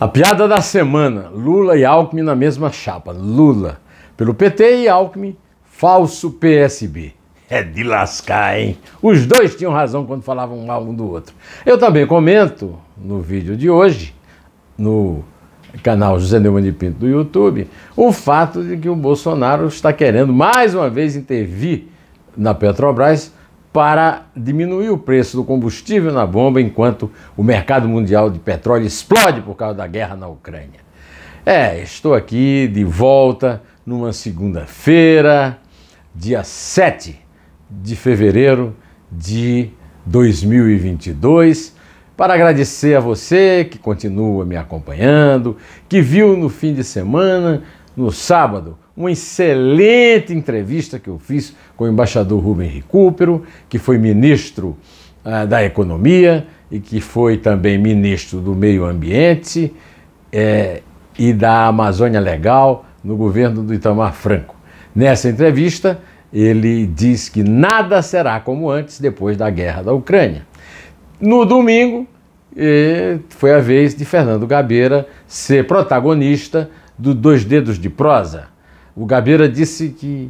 A piada da semana: Lula e Alckmin na mesma chapa. Lula pelo PT e Alckmin, falso PSB. É de lascar, hein? Os dois tinham razão quando falavam mal um do outro. Eu também comento no vídeo de hoje, no canal José Neumann de Pinto do YouTube, o fato de que o Bolsonaro está querendo mais uma vez intervir na Petrobras para diminuir o preço do combustível na bomba enquanto o mercado mundial de petróleo explode por causa da guerra na Ucrânia. É, estou aqui de volta numa segunda-feira, dia 7 de fevereiro de 2022 para agradecer a você que continua me acompanhando, que viu no fim de semana, no sábado, uma excelente entrevista que eu fiz com o embaixador Rubem Recupero, que foi ministro ah, da Economia e que foi também ministro do Meio Ambiente é, e da Amazônia Legal no governo do Itamar Franco. Nessa entrevista, ele diz que nada será como antes depois da guerra da Ucrânia. No domingo, foi a vez de Fernando Gabeira ser protagonista do Dois Dedos de Prosa o Gabeira disse que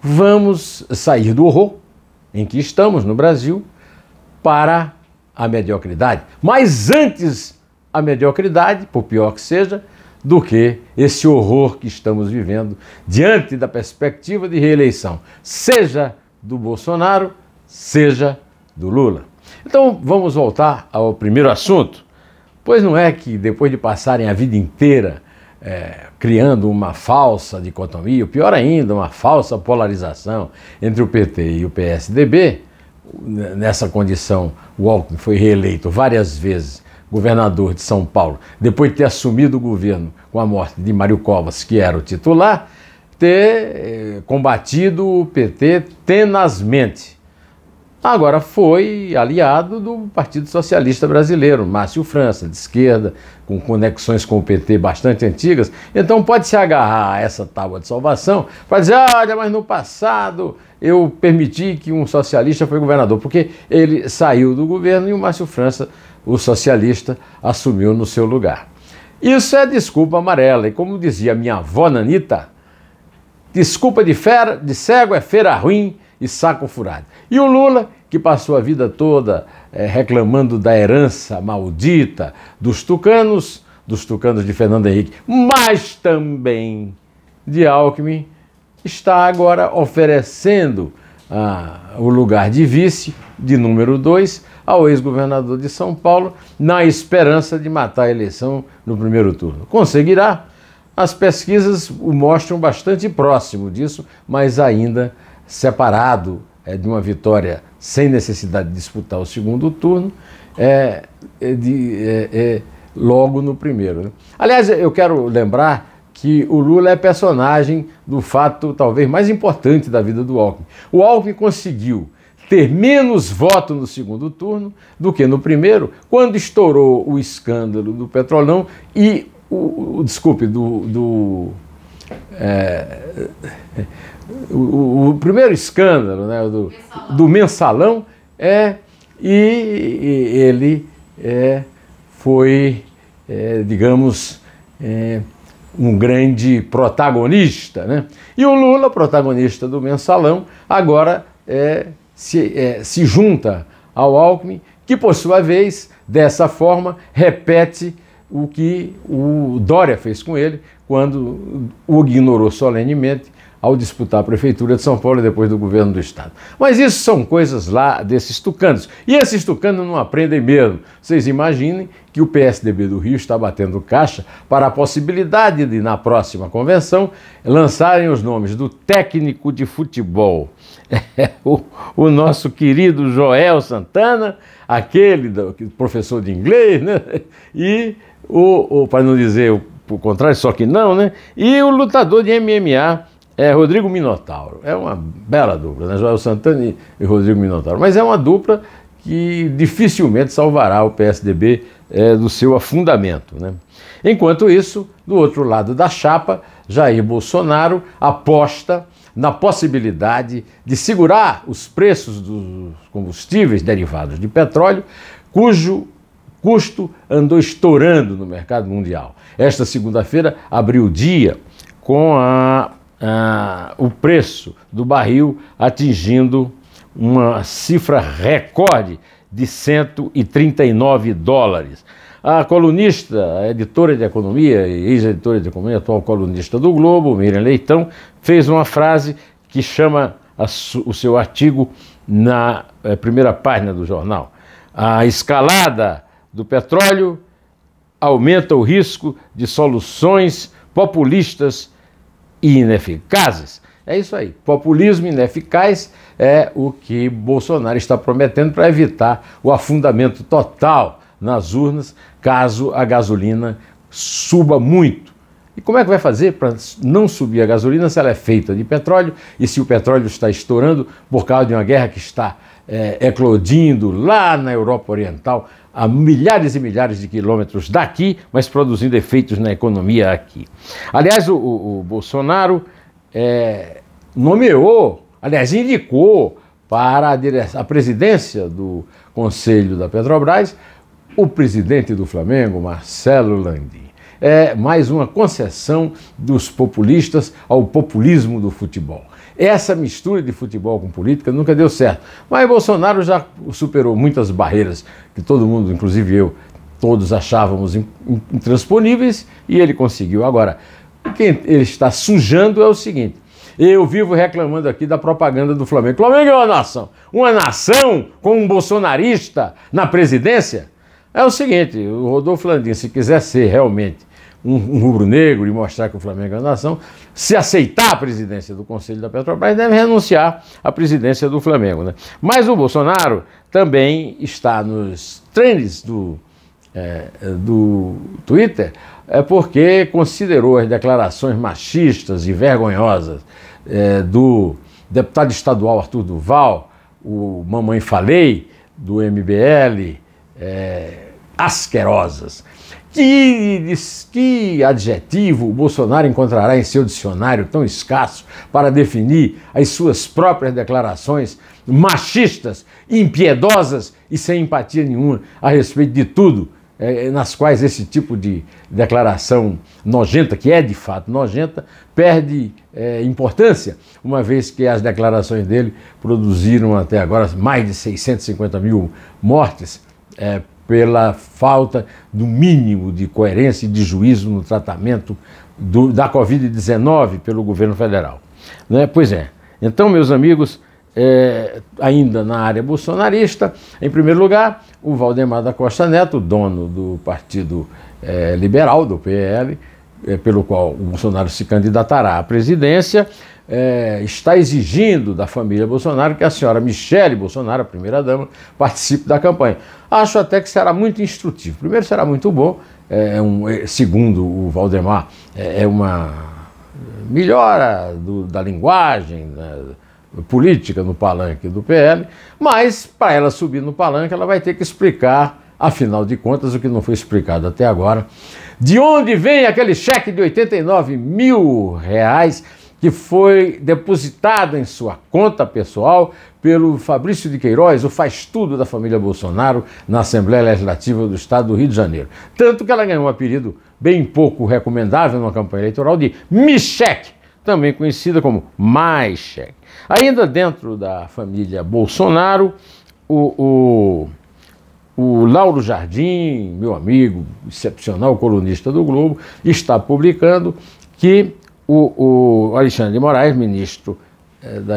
vamos sair do horror em que estamos no Brasil para a mediocridade. Mas antes a mediocridade, por pior que seja, do que esse horror que estamos vivendo diante da perspectiva de reeleição, seja do Bolsonaro, seja do Lula. Então vamos voltar ao primeiro assunto, pois não é que depois de passarem a vida inteira é, criando uma falsa dicotomia, ou pior ainda, uma falsa polarização entre o PT e o PSDB. Nessa condição, o Alckmin foi reeleito várias vezes governador de São Paulo, depois de ter assumido o governo com a morte de Mário Covas, que era o titular, ter eh, combatido o PT tenazmente Agora foi aliado do Partido Socialista Brasileiro, Márcio França, de esquerda, com conexões com o PT bastante antigas. Então pode se agarrar a essa tábua de salvação para dizer: olha, mas no passado eu permiti que um socialista foi governador, porque ele saiu do governo e o Márcio França, o socialista, assumiu no seu lugar. Isso é desculpa amarela, e como dizia minha avó Nanita, desculpa de, fera, de cego é feira ruim e saco furado. E o Lula, que passou a vida toda é, reclamando da herança maldita dos tucanos, dos tucanos de Fernando Henrique, mas também de Alckmin, está agora oferecendo ah, o lugar de vice, de número dois ao ex-governador de São Paulo, na esperança de matar a eleição no primeiro turno. Conseguirá? As pesquisas o mostram bastante próximo disso, mas ainda separado é, de uma vitória sem necessidade de disputar o segundo turno, é, é de, é, é logo no primeiro. Né? Aliás, eu quero lembrar que o Lula é personagem do fato talvez mais importante da vida do Alckmin. O Alckmin conseguiu ter menos voto no segundo turno do que no primeiro, quando estourou o escândalo do Petrolão e o, o desculpe, do, do é, o, o, primeiro escândalo né, do, do mensalão é e, e ele é, foi, é, digamos, é, um grande protagonista. Né? E o Lula, protagonista do mensalão, agora é, se, é, se junta ao Alckmin, que por sua vez, dessa forma, repete o que o Dória fez com ele quando o ignorou solenemente ao disputar a prefeitura de São Paulo e depois do governo do estado. Mas isso são coisas lá desses tucanos. E esses tucanos não aprendem mesmo. Vocês imaginem que o PSDB do Rio está batendo caixa para a possibilidade de, na próxima convenção, lançarem os nomes do técnico de futebol. É, o, o, nosso querido Joel Santana, aquele do, professor de inglês, né? E o, o para não dizer o por contrário, só que não, né? E o lutador de MMA é Rodrigo Minotauro. É uma bela dupla, né? Joel Santana e Rodrigo Minotauro. Mas é uma dupla que dificilmente salvará o PSDB é, do seu afundamento. Né? Enquanto isso, do outro lado da chapa, Jair Bolsonaro aposta na possibilidade de segurar os preços dos combustíveis derivados de petróleo, cujo custo andou estourando no mercado mundial. Esta segunda-feira abriu o dia com a, a, o preço do barril atingindo uma cifra recorde de 139 dólares. A colunista, a editora de economia, ex-editora de economia, atual colunista do Globo, Miriam Leitão, fez uma frase que chama a, o seu artigo na eh, primeira página do jornal. A escalada do petróleo aumenta o risco de soluções populistas e ineficazes. É isso aí. Populismo ineficaz é o que Bolsonaro está prometendo para evitar o afundamento total nas urnas caso a gasolina suba muito. E como é que vai fazer para não subir a gasolina se ela é feita de petróleo e se o petróleo está estourando por causa de uma guerra que está é, eclodindo lá na Europa Oriental, a milhares e milhares de quilômetros daqui, mas produzindo efeitos na economia aqui. Aliás, o, o Bolsonaro é, nomeou, aliás, indicou para a, direção, a presidência do Conselho da Petrobras o presidente do Flamengo, Marcelo Landim. É mais uma concessão dos populistas ao populismo do futebol. Essa mistura de futebol com política nunca deu certo. Mas Bolsonaro já superou muitas barreiras que todo mundo, inclusive eu, todos achávamos intransponíveis e ele conseguiu. Agora, o que ele está sujando é o seguinte: eu vivo reclamando aqui da propaganda do Flamengo. O Flamengo é uma nação. Uma nação com um bolsonarista na presidência? É o seguinte, o Rodolfo Landim, se quiser ser realmente um, um rubro-negro e mostrar que o Flamengo é nação, se aceitar a presidência do Conselho da Petrobras, deve renunciar à presidência do Flamengo. Né? Mas o Bolsonaro também está nos trens do, é, do Twitter é porque considerou as declarações machistas e vergonhosas é, do deputado estadual Arthur Duval, o Mamãe Falei, do MBL, é, asquerosas. Que, que adjetivo o Bolsonaro encontrará em seu dicionário tão escasso para definir as suas próprias declarações machistas, impiedosas e sem empatia nenhuma a respeito de tudo, é, é nas quais esse tipo de declaração nojenta, que é de fato nojenta, perde é, importância, uma vez que as declarações dele produziram até agora mais de 650 mil mortes. É, pela falta do mínimo de coerência e de juízo no tratamento do, da Covid-19 pelo governo federal. Né? Pois é. Então, meus amigos, é, ainda na área bolsonarista, em primeiro lugar, o Valdemar da Costa Neto, dono do Partido é, Liberal, do PL, é, pelo qual o Bolsonaro se candidatará à presidência, é, está exigindo da família Bolsonaro que a senhora Michele Bolsonaro, a primeira-dama, participe da campanha. Acho até que será muito instrutivo. Primeiro, será muito bom, é, é um, é, segundo o Valdemar, é, é, uma melhora do, da linguagem né, política no palanque do PL, mas para ela subir no palanque, ela vai ter que explicar, afinal de contas, o que não foi explicado até agora. De onde vem aquele cheque de 89 mil reais que foi depositada em sua conta pessoal pelo Fabrício de Queiroz, o faz tudo da família Bolsonaro, na Assembleia Legislativa do Estado do Rio de Janeiro. Tanto que ela ganhou um apelido bem pouco recomendável numa campanha eleitoral de Micheque, também conhecida como Mais Cheque. Ainda dentro da família Bolsonaro, o, o, o Lauro Jardim, meu amigo, excepcional colunista do Globo, está publicando que o, o Alexandre de Moraes, ministro eh, da,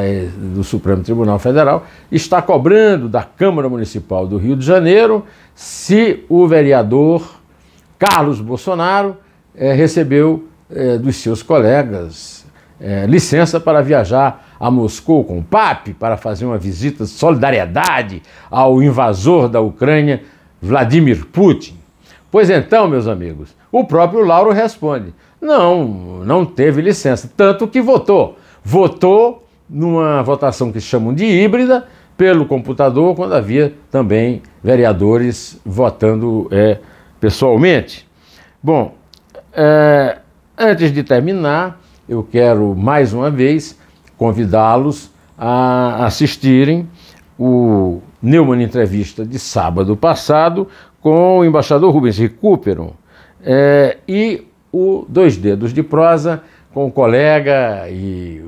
do Supremo Tribunal Federal, está cobrando da Câmara Municipal do Rio de Janeiro se o vereador Carlos Bolsonaro é, recebeu é, dos seus colegas é, licença para viajar a Moscou com o PAP para fazer uma visita de solidariedade ao invasor da Ucrânia, Vladimir Putin. Pois então, meus amigos, o próprio Lauro responde: não, não teve licença. Tanto que votou. Votou numa votação que chamam de híbrida pelo computador, quando havia também vereadores votando é, pessoalmente. Bom, é, antes de terminar, eu quero mais uma vez convidá-los a assistirem o Neumann Entrevista de sábado passado com o embaixador Rubens Recupero é, e o Dois Dedos de Prosa com o colega e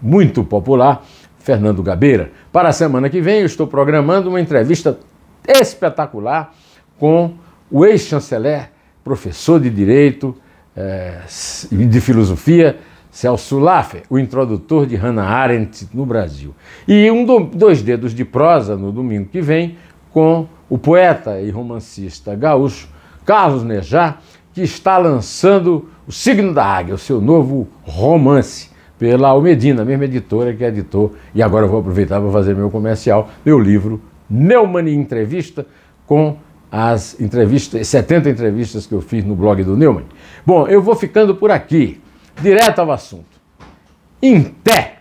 muito popular Fernando Gabeira. Para a semana que vem, eu estou programando uma entrevista espetacular com o ex-chanceler, professor de Direito e eh, de Filosofia, Celso Laffer, o introdutor de Hannah Arendt no Brasil. E um do, dois dedos de prosa no domingo que vem com o poeta e romancista gaúcho Carlos Nejar que está lançando O Signo da Águia, o seu novo romance, pela Almedina, a mesma editora que editou. E agora eu vou aproveitar para fazer meu comercial, meu livro Neumann Entrevista, com as entrevistas, 70 entrevistas que eu fiz no blog do Neumann. Bom, eu vou ficando por aqui, direto ao assunto. Inté!